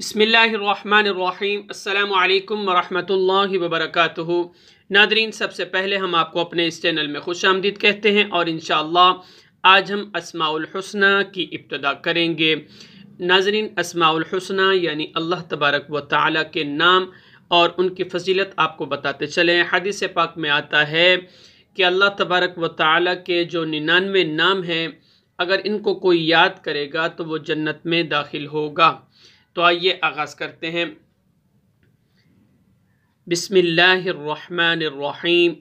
بسم اللہ الرحمن الرحیم السلام علیکم ورحمۃ اللہ وبرکاتہ ناظرین سب سے پہلے ہم آپ کو اپنے اس چینل میں خوش آمدید کہتے ہیں اور انشاءاللہ آج ہم اسماع الحسنہ کی ابتدا کریں گے ناظرین اسماء الحسنہ یعنی اللہ تبارک و تعالی کے نام اور ان کی فضیلت آپ کو بتاتے چلیں حدیث پاک میں آتا ہے کہ اللہ تبارک و تعالی کے جو ننانوے نام ہیں اگر ان کو کوئی یاد کرے گا تو وہ جنت میں داخل ہوگا تو آئیے آغاز کرتے ہیں بسم اللہ الرحمن الرحیم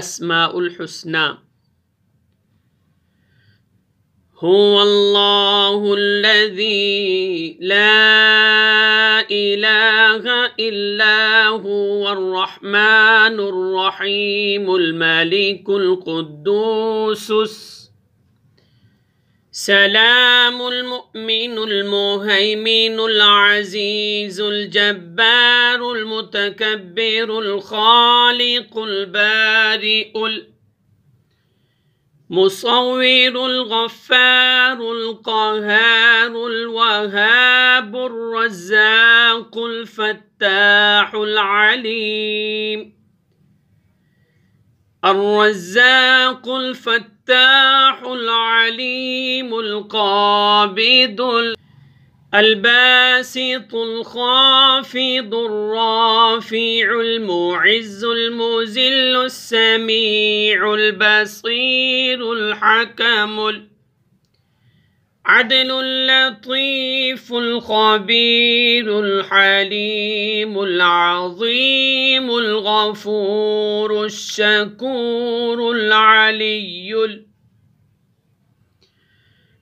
اسماء الحسنى هو الله الذي لا إله إلا هو الرحمن الرحيم الملك القدوس سلام المؤمن المهيمن العزيز الجبار المتكبر الخالق البارئ المصور الغفار القهار الوهاب الرزاق الفتاح العليم الرزاق الفتاح الفتاح العليم القابض الباسط الخافض الرافع المعز المذل السميع البصير الحكم عدل لطيف الخبير الحليم العظيم الغفور الشكور العلي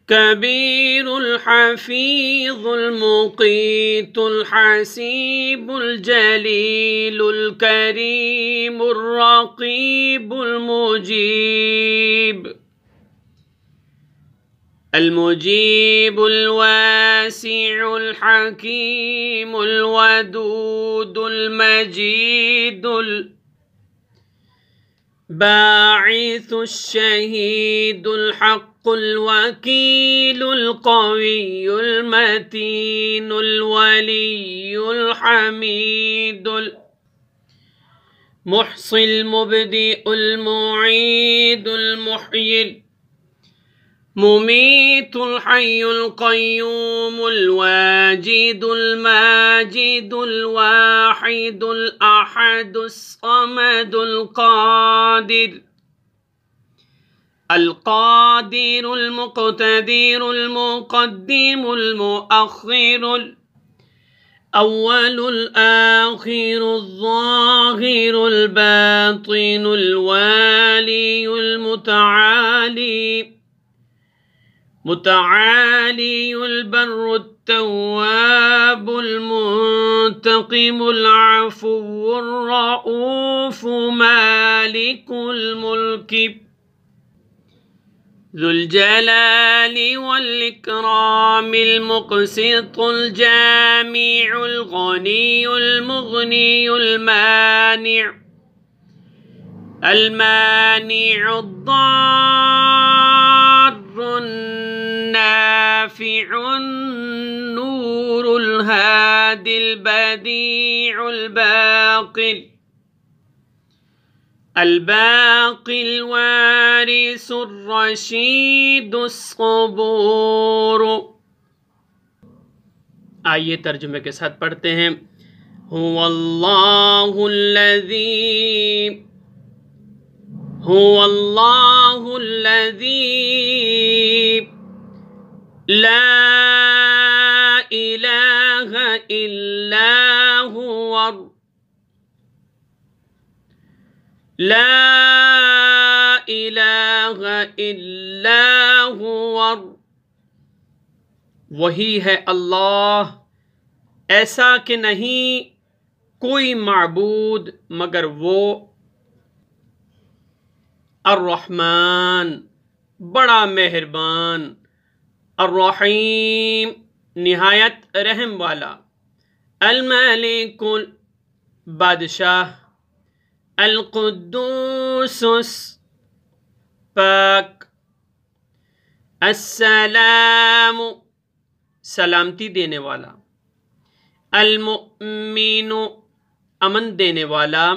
الكبير الحفيظ المقيت الحسيب الجليل الكريم الرقيب المجيب المجيب الواسع الحكيم الودود المجيد الباعث الشهيد الحق الوكيل القوي المتين الولي الحميد المحصي محصي المبدئ المعيد المحيي مميت الحي القيوم الواجد الماجد الواحد الأحد الصمد القادر القادر المقتدير المقدم المؤخر الأول الآخر الظاهر الباطن الوالي المتعالي متعالي البر التواب المنتقم العفو الرؤوف مالك الملك ذو الجلال والإكرام المقسط الجامع الغني المغني المانع المانع الضار النور الهادي البديع الباقل الباقي الوارث الرشيد الصبور آئیے तर्जुमे کے ساتھ پڑھتے ہیں هو الله الذي هو الله الذي لا لا هو هو وہی ہے اللہ ایسا کہ نہیں کوئی معبود مگر وہ الرحمن بڑا مہربان الرحیم نہایت رحم والا الملک بادشاہ القدوس پاک السلام سلامتی دینے والا المؤمن امن دینے والا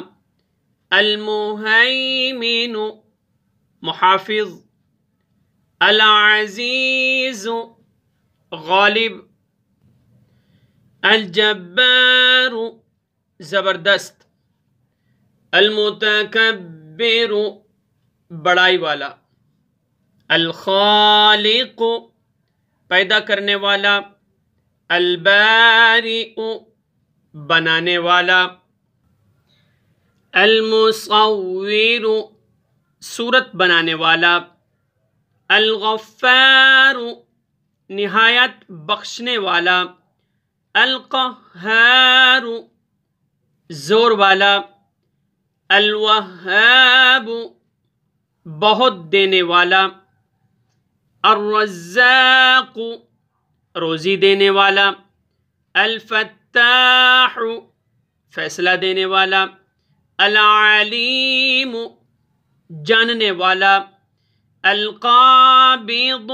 المحیمین محافظ العزیز غالب الجبار زبردست المتکبر بڑائی والا الخالق پیدا کرنے والا الباری بنانے والا المصور صورت بنانے والا الغفار نہایت بخشنے والا القہار زور والا الوہاب بہت دینے والا الرزاق روزی دینے والا الفتاح فیصلہ دینے والا العلیم جاننے والا القابض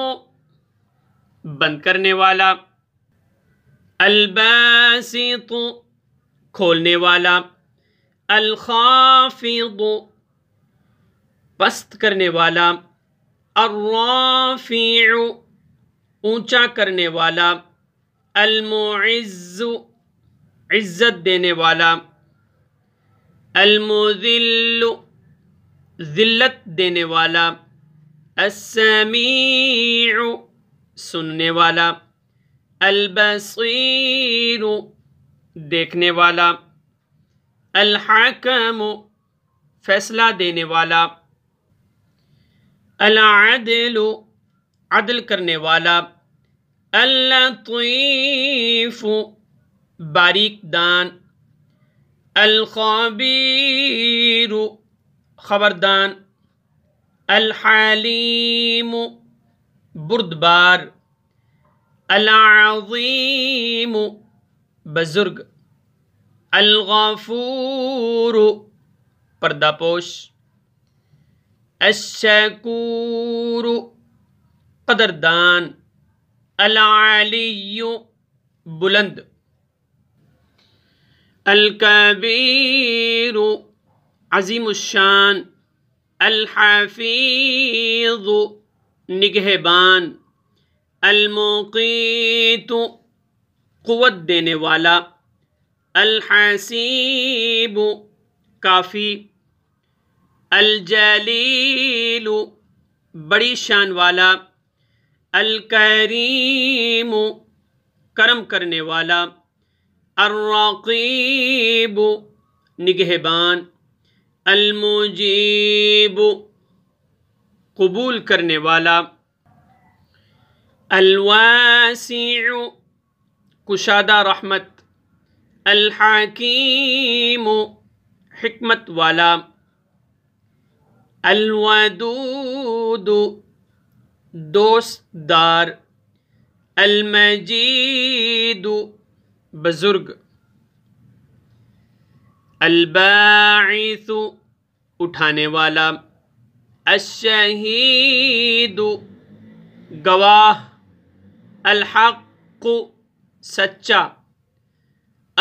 بند کرنے والا الباسط کھولنے والا الخافض پست کرنے والا الرافع اونچا کرنے والا المعز عزت دینے والا المذل ذلت دینے والا السمیع سننے والا البصیر دیکھنے والا الحکم فیصلہ دینے والا العدل عدل کرنے والا اللطیف باریک دان الخبیر خبردان الحليم بردبار العظيم بزرگ الغفور پردہ الشكور قدردان العلي بلند الكبير عظيم الشان الحفیظ نگہبان الموقیت قوت دینے والا الحسیب کافی الجلیل بڑی شان والا الکریم کرم کرنے والا الرقیب نگہبان المجیب قبول کرنے والا الواسع کشادہ رحمت الحکیم حکمت والا الودود دوست دار المجید بزرگ الباعث اٹھانے والا الشہید گواہ الحق سچا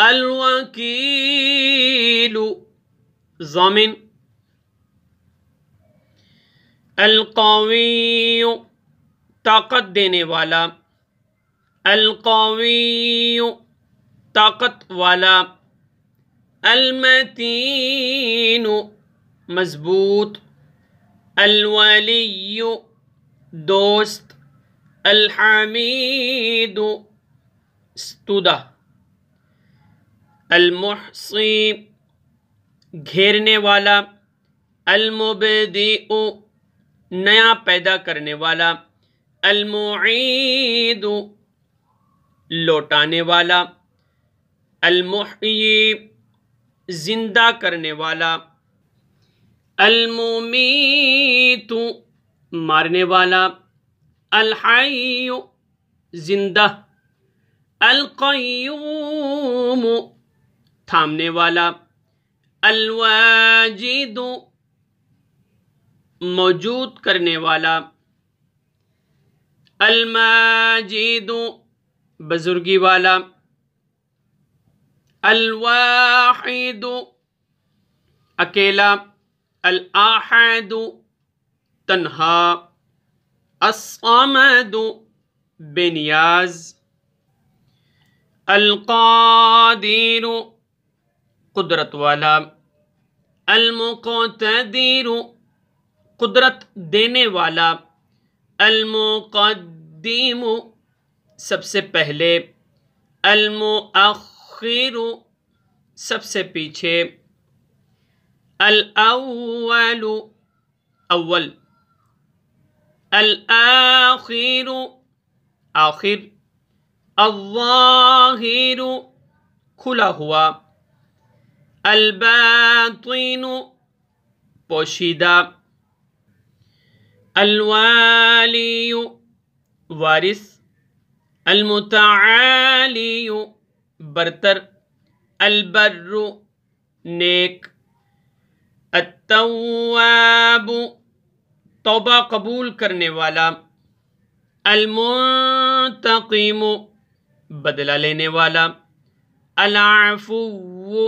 الوکیل ضامن القوی طاقت دینے والا القوی طاقت والا المتین مضبوط الولی دوست الحمید استدہ المحصی گھیرنے والا المبدیع نیا پیدا کرنے والا المعید لوٹانے والا المحیب زندہ کرنے والا المومی تو مارنے والا الحی زندہ القیوم تھامنے والا الواجد موجود کرنے والا الماجد بزرگی والا الواحد अकेला الآحد तन्हा الصمد बेनियाज القادر قدرت والا المقتدر قدرت देने والا المقدم سب سے پہلے المؤخر يؤخر सबसे पीछे अल अव्वल अव्वल अल आखिर आखिर अवाहिर खुला हुआ अल बातिन पोशीदा अलवाली वारिस المتعالي برتر البر نیک التواب توبہ قبول کرنے والا المنتقیم بدلہ لینے والا العفو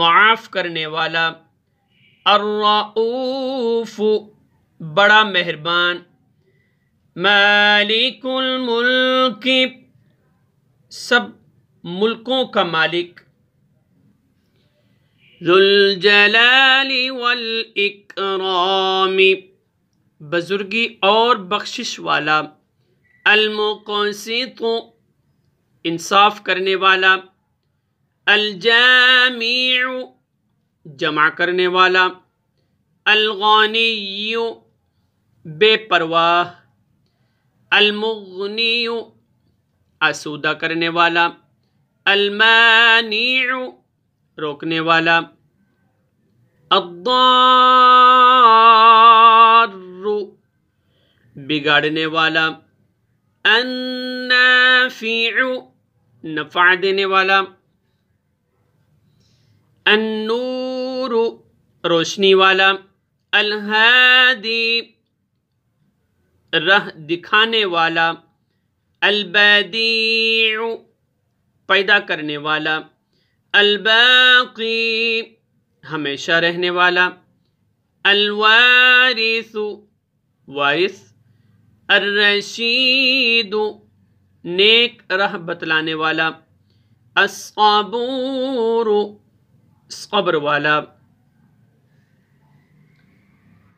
معاف کرنے والا الرعوف بڑا مہربان مالک الملک سب ملکوں کا مالک والاکرام بزرگی اور بخشش والا المقسط انصاف کرنے والا الجامع جمع کرنے والا الغانی بے پرواہ المغنی آسودہ کرنے والا المانع روکنے والا الضار بگاڑنے والا النافع نفع دینے والا النور روشنی والا الہادی رہ دکھانے والا البدیع پیدا کرنے والا الباقی ہمیشہ رہنے والا الوارث وارث الرشید نیک رہ بتلانے والا اصور صبر والا